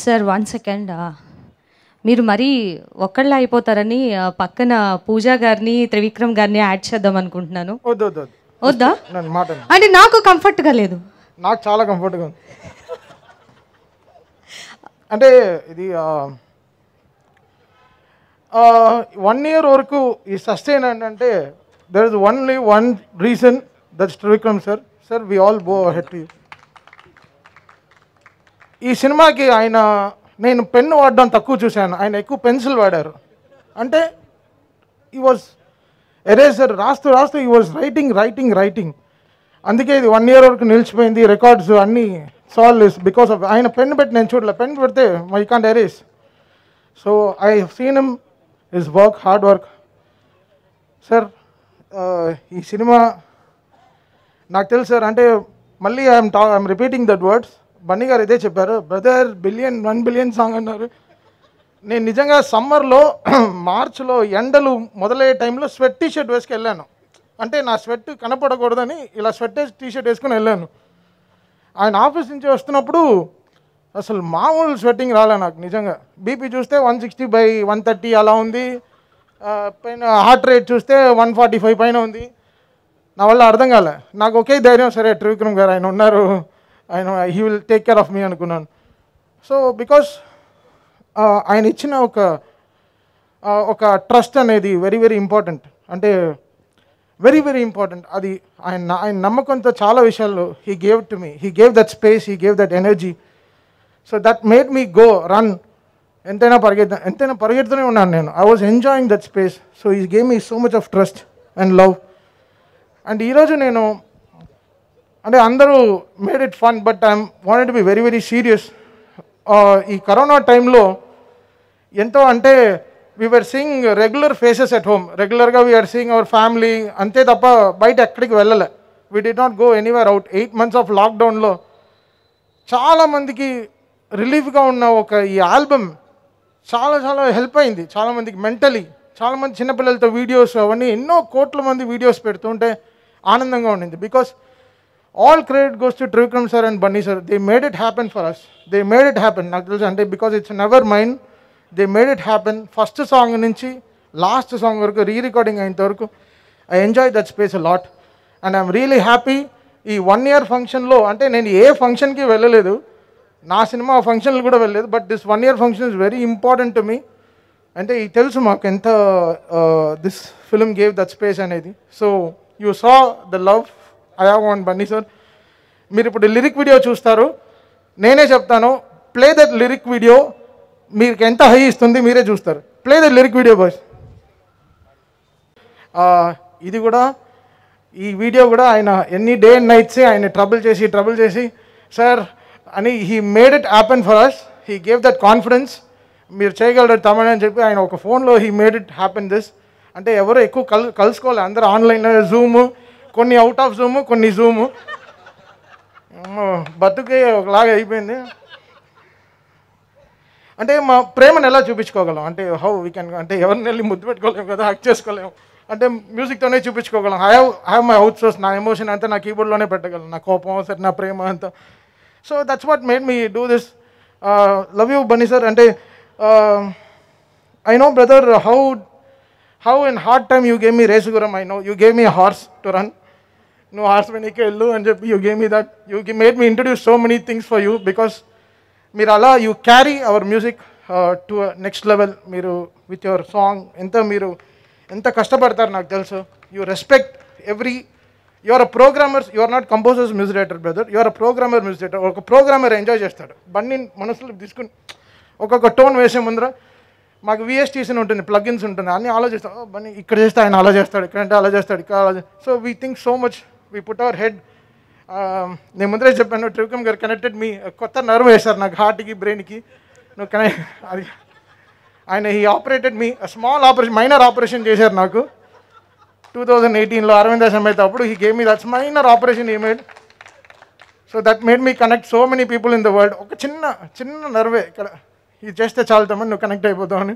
Sir one second మీరు మరీ ఒక్కళ్ళ అయిపోతారని పక్కన పూజా గారిని త్రివిక్రమ్ గారిని యాడ్ చేద్దాం అనుకుంటున్నాను వద్దా అంటే నాకు కంఫర్ట్గా లేదు నాకు చాలా కంఫర్ట్గా ఉంది అంటే ఇది వన్ ఇయర్ వరకు ఈ సస్టైన్ ఏంటంటే there is only one reason that's Trivikram sir sir we all bow at you ఈ సినిమాకి ఆయన నేను పెన్ను వాడడం తక్కువ చూశాను ఆయన ఎక్కువ పెన్సిల్ వాడారు అంటే ఈ వాజ్ ఎరేజర్ రాస్తూ రాస్తూ ఈ వాజ్ రైటింగ్ రైటింగ్ రైటింగ్ అందుకే ఇది వన్ ఇయర్ వరకు నిలిచిపోయింది రికార్డ్స్ అన్నీ సాల్వ్ ఇస్ బికాస్ ఆఫ్ ఆయన పెన్ పెట్టి నేను చూడలే పెన్ పెడితే my can't erase so I seen him is work hard work sir ఈ సినిమా నాకు తెలుసు సార్ అంటే మళ్ళీ I'm ta I'm repeating that words Bunny garu ఇదే చెప్పారు brother billion one billion song అన్నారు నేను నిజంగా సమ్మర్లో మార్చ్లో ఎండలు మొదలయ్యే టైంలో స్వెట్ టీ షర్ట్ వేసుకు వెళ్ళాను అంటే నా స్వెట్ కనపడకూడదని ఇలా స్వెట్ టీ షర్ట్ వేసుకుని వెళ్ళాను ఆయన ఆఫీస్ నుంచి వస్తున్నప్పుడు అసలు మామూలు స్వెట్టింగ్ రాలే నాకు నిజంగా బీపీ చూస్తే one sixty by one thirty అలా ఉంది పైన హార్ట్ రేట్ చూస్తే వన్ ఫార్టీ ఫైవ్ పైన ఉంది నా వల్ల అర్థం కాలే నాకు ఒకే ధైర్యం సరే త్రివిక్రమ్ గారు ఆయన ఉన్నారు ఆయన he will take care of me అనుకున్నాను సో బికాస్ ఆయన ఇచ్చిన ఒక ఒక ట్రస్ట్ అనేది వెరీ వెరీ ఇంపార్టెంట్ అంటే వెరీ వెరీ ఇంపార్టెంట్ అది ఆయన ఆయన నమ్మకంతో చాలా విషయాల్లో he gave to me he gave that space he gave that energy so that made me go run ఎంతైనా పరిగెత్తా ఎంతైనా పరిగెడుతూనే ఉన్నాను నేను I was enjoying that space so he gave ఈ so much of trust and love and ఈరోజు నేను అంటే అందరూ made it fun but I'm wanted be very very serious ఈ కరోనా టైంలో ఎంతో అంటే we were seeing regular faces at home రెగ్యులర్గా వీఆర్ సీయింగ్ అవర్ ఫ్యామిలీ అంతే తప్ప బయట ఎక్కడికి వెళ్ళలే we did not go anywhere out eight months of లాక్డౌన్లో చాలామందికి రిలీఫ్గా ఉన్న ఒక ఈ ఆల్బమ్ చాలా చాలా హెల్ప్ అయింది చాలామందికి మెంటలీ చాలామంది చిన్నపిల్లలతో వీడియోస్ అవన్నీ ఎన్నో కోట్ల మంది వీడియోస్ పెడుతుంటే ఆనందంగా ఉండింది because all credit goes to Trivikram sir and Bunny sir they made it happen for us they made it happen నాకు తెలుసు అంటే because it's never mind they made it happen first song నుంచి లాస్ట్ సాంగ్ వరకు re recording అయినంత వరకు I enjoy that space lot and I'm really happy ఈ one year ఫంక్షన్లో అంటే నేను ఏ ఫంక్షన్కి వెళ్ళలేదు నా సినిమా ఫంక్షన్లు కూడా వెళ్ళలేదు but this one year function is very important to me అంటే ఈ తెలుసు మాకు ఎంత this film gave that space అనేది so you saw the love I have one Bunny sir మీరు ఇప్పుడు లిరిక్ వీడియో చూస్తారు నేనే చెప్తాను ప్లే దట్ లిరిక్ వీడియో మీకు ఎంత హై ఇస్తుంది మీరే చూస్తారు play the lyric video boy ఇది కూడా ఈ వీడియో కూడా ఆయన ఎన్ని డే అండ్ నైట్స్ ఆయన ట్రబుల్ చేసి ట్రబుల్ చేసి సార్ అని he made it happen for us he gave that confidence మీరు చేయగలరు తమిళ అని చెప్పి ఆయన ఒక ఫోన్లో he made it happen this అంటే ఎవరు ఎక్కువ కల్ కలుసుకోవాలి అందరూ ఆన్లైన్లో జూము కొన్ని అవుట్ ఆఫ్ జూము కొన్ని జూము బతుకే ఒకలాగా అయిపోయింది అంటే మా ప్రేమను ఎలా చూపించుకోగలం అంటే హౌ వీ కెన్ అంటే ఎవరిని వెళ్ళి ముద్దు పెట్టుకోలేము కదా హక్ చేసుకోలేము అంటే మ్యూజిక్తోనే చూపించుకోగలం I have I have my outsource నా ఎమోషన్ అంతా నా కీబోర్డ్లోనే పెట్టగలను నా కోపం సరే నా ప్రేమ అంతా so that's what made me do this love you Bunny sir అంటే I know brother how how in hard time you gave me Race Gurram I know you gave me horse to run నువ్వు హార్స్ వెనక్కి వెళ్ళు అని చెప్పి you gave me that you made me introduce so many things for you because మీరు అలా you carry our music to next level మీరు with your song ఎంత మీరు ఎంత కష్టపడతారు నాకు తెలుసు you respect every your uh programmers your not composers music director brother are uh programmer music director ఒక ప్రోగ్రామర్ ఎంజాయ్ చేస్తాడు బండి మనసులో తీసుకుని ఒక్కొక్క టోన్ వేసే ముందర మాకు విఎస్టీసీని ఉంటుంది ఇన్స్ ఉంటుంది అన్నీ ఆలోచిస్తాం బండి ఇక్కడ చేస్తే ఆయన అలా చేస్తాడు ఇక్కడ అంటే అలా చేస్తాడు ఇక్కడ అలా so we think so much we put our head నేను ముందరే చెప్పాను ట్రివికమ్ గారు కనెక్టెడ్ మీ uh, కొత్త నర్వ్ వేశారు నాకు హార్ట్కి బ్రెయిన్కి నువ్వు కనె అది ఆయన ఈ operated me small operation minor operation చేశారు నాకు టూ థౌజండ్ ఎయిటీన్లో అరవింద సమేత అప్పుడు ఈ gave me that's minor operation ఈ made so that made me connect so many people in the world ఒక చిన్న చిన్న నర్వే ఇక్కడ ఇది చేస్తే చాలుతామని నువ్వు కనెక్ట్ అయిపోతామని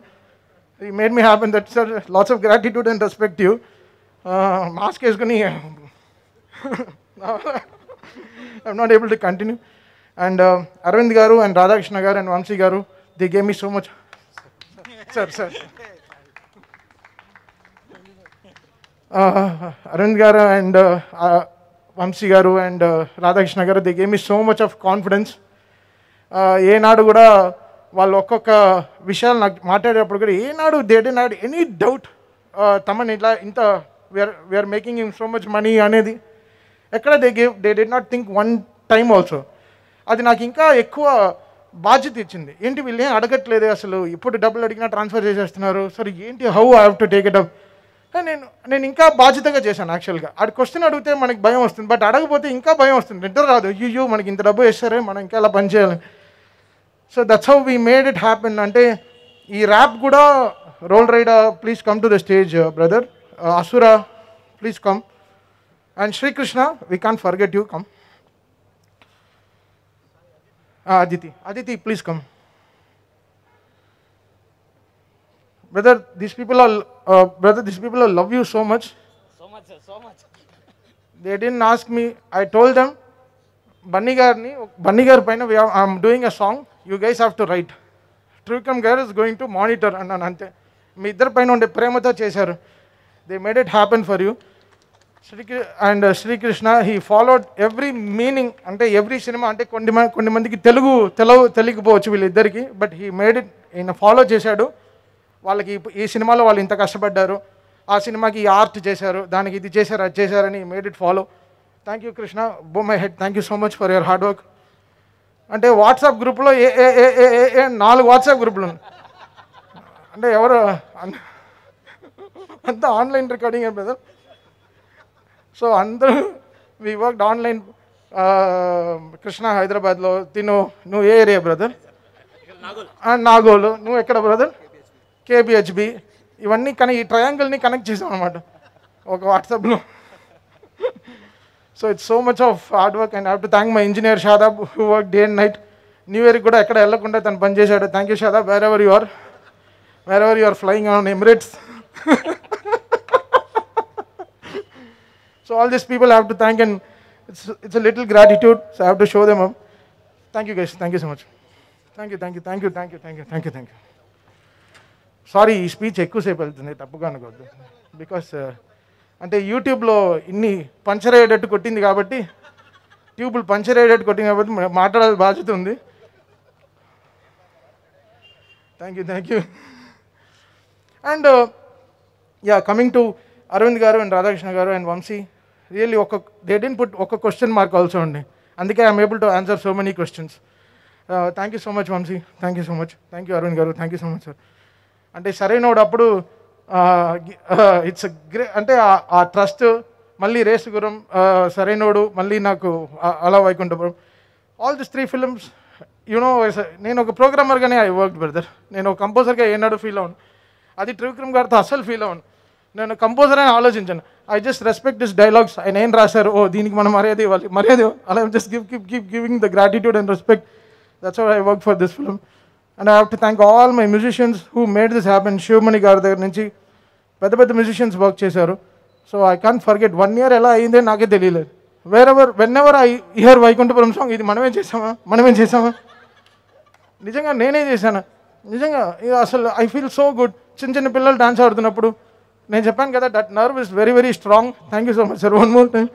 ఈ made me happy that sir lots of gratitude and respect you mask వేసుకుని I'm not able to continue and Aravind గారు అండ్ రాధాకృష్ణ గారు అండ్ వంశీ గారు the gave me so much sir sir Aravind గారు అండ్ వంశీ గారు అండ్ రాధాకృష్ణ గారు the gave me so much of confidence ఏనాడు కూడా వాళ్ళు ఒక్కొక్క విషయాలు నాకు మాట్లాడేటప్పుడు కూడా ఏనాడు they did any doubt uh, తమని ఇట్లా ఇంత we are we are making him so much money అనేది ఎక్కడ they gave they did not think one time also అది నాకు ఇంకా ఎక్కువ బాధ్యత ఇచ్చింది ఏంటి వీళ్ళు ఏం అడగట్లేదు అసలు ఇప్పుడు డబ్బులు అడిగినా ట్రాన్స్ఫర్ చేసేస్తున్నారు సరే ఏంటి how I have to take it up కానీ నేను నేను ఇంకా బాధ్యతగా చేశాను యాక్చువల్గా ఆడ క్వశ్చన్ అడిగితే మనకి భయం వస్తుంది బట్ అడగపోతే ఇంకా భయం వస్తుంది నిద్ర రాదు అయ్యో మనకి ఇంత డబ్బు వేస్తారే మనం ఇంకా పని పనిచేయాలి so that's how we made it happen అంటే ఈ ర్యాప్ కూడా Roll Rider please come to the stage brother Asura please come And Sri Krishna, we can't forget you. Come. Ah, Aditi. Aditi, please come. Brother, these people are, uh, brother, these people are love you so much. So much, sir, so much. they didn't ask me. I told them, Bunny Garni, Bunny Gar Paina, we have, I'm doing a song. You guys have to write. Trivakam Gar is going to monitor. And, and, and, మీ ఇద్దరి పైన ఉండే ప్రేమతో చేశారు they made it happen for you Sri and Srikrishna he followed every meaning అంటే every cinema అంటే కొన్ని కొన్ని మందికి తెలుగు తెలవు తెలియకపోవచ్చు వీళ్ళిద్దరికి బట్ హీ మేడ్ ఇట్ ఈయన ఫాలో చేశాడు వాళ్ళకి ఈ సినిమాలో వాళ్ళు ఇంత కష్టపడ్డారు ఆ సినిమాకి ఈ ఆర్ట్ చేశారు దానికి ఇది చేశారు అది చేశారని made it follow thank you Krishna bow my head thank you so much for your hard work అంటే వాట్సాప్ గ్రూప్లో ఏ ఏ ఏ ఏ ఏ నాలుగు వాట్సాప్ గ్రూపులు అంటే ఎవరు అంతా ఆన్లైన్ రికార్డింగ్ అయిపోతారు సో అందరూ వీ వర్క్ ఆన్లైన్ కృష్ణ హైదరాబాద్లో తిను నువ్వు ఏ ఏరియా బ్రదర్ నాగోలు నువ్వు ఎక్కడ బ్రదర్ కేబిహెచ్బి ఇవన్నీ కానీ ఈ ట్రయాంగిల్ని కనెక్ట్ చేసాం అనమాట ఒక వాట్సాప్లో so it's so much of hard work and have to thank my engineer Shadab who work day and night new ఇయర్కి కూడా ఎక్కడ వెళ్ళకుండా తను పనిచేశాడు thank you Shadab wherever you are wherever you are flying on Emirates so all these people I to thank and it's it's uh a gratitude gratitude, so to show to show thank you guys thank you so much thank you thank you thank you thank you thank you thank you thank you sorry ఈ speech ఎక్కువసేపు వెళ్తుంది తప్పుగా అనుకోవద్దు because uh, అంటే యూట్యూబ్లో ఇన్ని puncture అయ్యేటట్టు కొట్టింది కాబట్టి ట్యూబులు పంచర్ అయ్యేటట్టు కొట్టింది కాబట్టి మాట్లాడాలి బాధ్యత ఉంది thank you thank you and yeah coming to Aravind గారు అండ్ రాధాకృష్ణ గారు అండ్ వంశీ రియల్లీ ఒక దే డెంట్ పుట్ ఒక క్వశ్చన్ మార్క్ ఆల్సో అండి అందుకే I'm able to answer so many questions thank you so much Vamsi thank you so much thank you Arun గారు thank you so much sir అంటే అప్పుడు it's grey అంటే ఆ trust మళ్ళీ రేసుగురం uh, Sarainodu మళ్ళీ నాకు uh, అలా Vaikunthapuram all this three films you know నేను ఒక ప్రోగ్రామర్గానే ఐ వర్క్ బ్రదర్ నేను ఒక కంపోజర్గా ఏనాడు ఫీల్ అవును అది త్రివిక్రమ్ గారితో అసలు ఫీల్ అవును నేను కంపోజర్ అని ఆలోచించాను I just respect this dialogues ఆయన ఏం రాశారు ఓ దీనికి మనం మర్యాద ఇవ్వాలి మర్యాద అలా just give give give giving the gratitude and respect that's I work for this film and I have to thank all my musicians who made this happen Sivamani గారి దగ్గర నుంచి పెద్ద పెద్ద మ్యూజిషియన్స్ వర్క్ చేశారు so I can forget one year ఎలా అయిందే నాకే తెలియలేదు wherever whenever I hear Vaikunthapuram song ఇది మనమే చేసామా మనమేం చేసామా నిజంగా నేనే చేశాను నిజంగా అసలు ఐ ఫీల్ సో గుడ్ చిన్న చిన్న పిల్లలు డాన్స్ ఆడుతున్నప్పుడు నేను చెప్పాను కదా that nerve is very very strong thank you so much sir one more time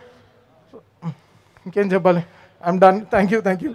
ఇంకేం చెప్పాలి I'm done thank you thank you